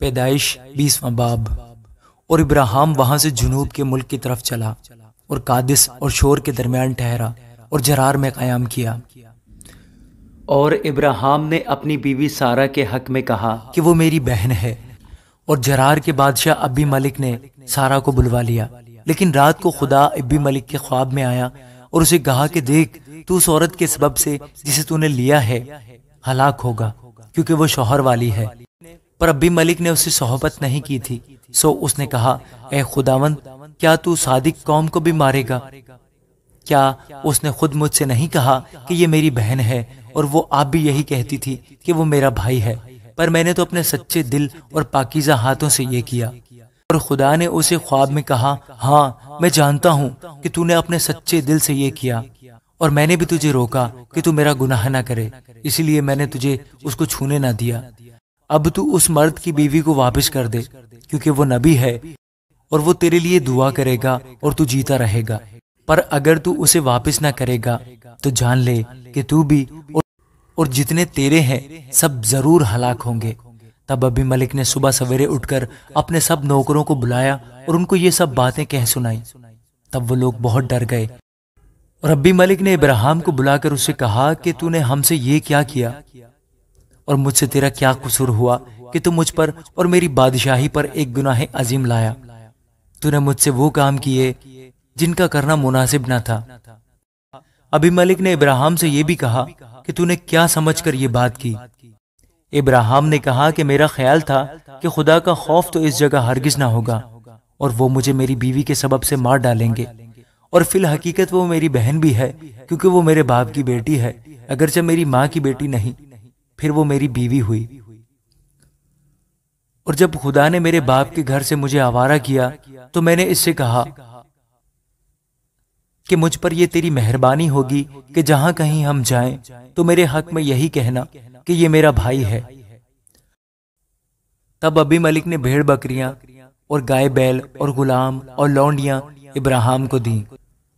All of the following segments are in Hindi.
पैदाइश बीसवा बाब और इब्राहिम वहां से जुनूब के मुल्क की तरफ चला और कादिस और शोर के दरमियान ठहरा और जरार में क़याम किया और इब्राहिम ने अपनी बीवी सारा के हक में कहा कि वो मेरी बहन है और जरार के बादशाह अब्बी मलिक ने सारा को बुलवा लिया लेकिन रात को खुदा अब्बी मलिक के ख्वाब में आया और उसे कहा कि देख तू उस औरत के सबब से जिसे तूने लिया है हलाक होगा क्योंकि वो शोहर वाली है पर अब भी मलिक ने उससे सोहबत नहीं की थी सो उसने कहा ए खुदावंद क्या तू सादिक कौम को भी मारेगा क्या उसने खुद मुझसे नहीं कहा कि ये मेरी बहन है और वो आप भी यही कहती थी कि वो मेरा भाई है पर मैंने तो अपने सच्चे दिल और पाकिजा हाथों से ये किया और खुदा ने उसे ख्वाब में कहा हाँ मैं जानता हूँ कि तूने अपने सच्चे दिल से ये किया और मैंने भी तुझे रोका कि तू मेरा गुनाह ना करे इसलिए मैंने तुझे उसको छूने ना दिया अब तू उस मर्द की बीवी को वापस कर दे क्योंकि वो नबी है और वो तेरे लिए दुआ करेगा और तू जीता रहेगा पर अगर तू उसे वापस ना करेगा तो जान ले कि तू भी और, और जितने तेरे हैं सब जरूर हलाक होंगे तब अभी मलिक ने सुबह सवेरे उठकर अपने सब नौकरों को बुलाया और उनको ये सब बातें कह सुनाई तब वो लोग बहुत डर गए और अबी मलिक ने इब्राहिम को बुलाकर उसे कहा कि तूने हमसे ये क्या किया और मुझसे तेरा क्या कसूर हुआ कि तू मुझ पर और मेरी बादशाही पर एक गुनाह अजीम लाया तूने मुझसे वो काम किए जिनका करना मुनासिब ना था अभी मलिक ने इब्राहिम से यह भी कहा कि तूने क्या समझकर यह बात की इब्राहिम ने कहा कि मेरा ख्याल था कि खुदा का खौफ तो इस जगह हरगिज ना होगा और वो मुझे मेरी बीवी के सबब से मार डालेंगे और फिल हकीकत वो मेरी बहन भी है क्योंकि वो मेरे बाप की बेटी है अगरचे मेरी माँ की बेटी नहीं फिर वो मेरी बीवी हुई और जब खुदा ने मेरे बाप के घर से मुझे आवारा किया तो मैंने इससे कहा कि मुझ पर यह तेरी मेहरबानी होगी कि जहां कहीं हम जाएं तो मेरे हक में यही कहना कि ये मेरा भाई है तब अबी मलिक ने भेड़ बकरियां और गाय बैल और गुलाम और लौंडियां इब्राहिम को दी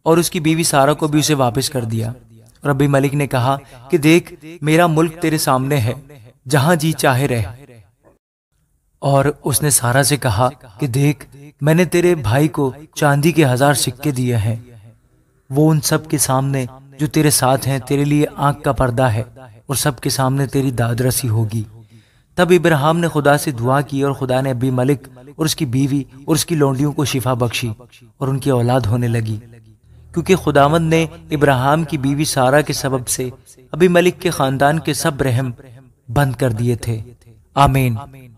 और उसकी बीवी सारा को भी उसे वापस कर दिया रबी मलिक ने कहा कि देख मेरा मुल्क तेरे सामने है जहां जी चाहे रहे और उसने सारा से कहा कि देख मैंने तेरे भाई को चांदी के हजार सिक्के दिए हैं वो उन सब के सामने जो तेरे साथ हैं तेरे लिए आंख का पर्दा है और सबके सामने तेरी दादरसी होगी तब इब्राहिम ने खुदा से दुआ की और खुदा ने अबी मलिक और उसकी बीवी और उसकी लौंडियों को शिफा बख्शी और उनकी औलाद होने लगी क्योंकि खुदावंद ने इब्राहिम की बीवी सारा के सबब से अभी मलिक के खानदान के सब रहम बंद कर दिए थे आमीन